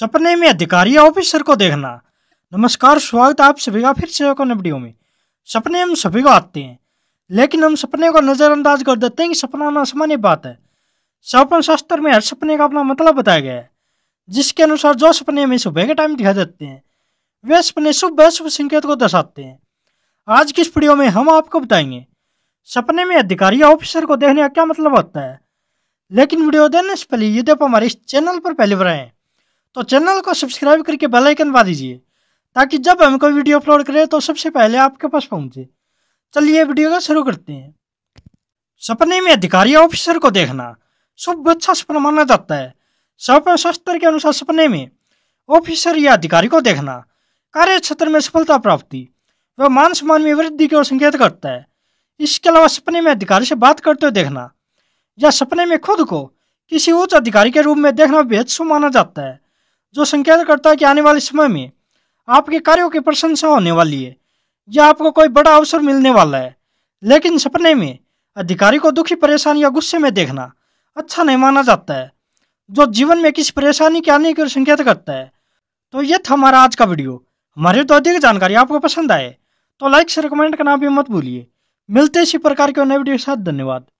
सपने में अधिकारी या ऑफिसर को देखना नमस्कार स्वागत आप सभी का फिर से को वीडियो में सपने हम सभी को आते हैं लेकिन हम सपने को नज़रअंदाज कर देते हैं कि सपना ना सामान्य बात है सपन शास्त्र में हर सपने का अपना मतलब बताया गया है जिसके अनुसार जो सपने हमें सुबह के टाइम दिखा देते हैं वे सपने शुभ शुभ संकेत को दर्शाते हैं आज की इस वीडियो में हम आपको बताएंगे सपने में अधिकारी या ऑफिसर को देखने का क्या मतलब होता है लेकिन वीडियो देने से पहले यदि आप हमारे इस चैनल पर पहले बनाए तो चैनल को सब्सक्राइब करके बेल आइकन बा दीजिए ताकि जब हम कोई वीडियो अपलोड करें तो सबसे पहले आपके पास पहुंचे चलिए वीडियो का शुरू करते हैं सपने में अधिकारी ऑफिसर को देखना शुभ अच्छा सपना माना जाता है सपन शास्त्र के अनुसार सपने में ऑफिसर या अधिकारी को देखना कार्य क्षेत्र में सफलता प्राप्ति व मान सम्मान में वृद्धि को संकेत करता है इसके अलावा सपने में अधिकारी से बात करते हुए देखना या सपने में खुद को किसी उच्च अधिकारी के रूप में देखना बेहद शुभ माना जाता है जो संकेत करता है कि आने वाले समय में आपके कार्यों की प्रशंसा होने वाली है या आपको कोई बड़ा अवसर मिलने वाला है लेकिन सपने में अधिकारी को दुखी परेशान या गुस्से में देखना अच्छा नहीं माना जाता है जो जीवन में किसी परेशानी के आने की संकेत करता है तो यह था हमारा आज का वीडियो हमारी तो अधिक जानकारी आपको पसंद आए तो लाइक से कमेंट करना भी मत भूलिए मिलते इसी प्रकार के नए वीडियो के साथ धन्यवाद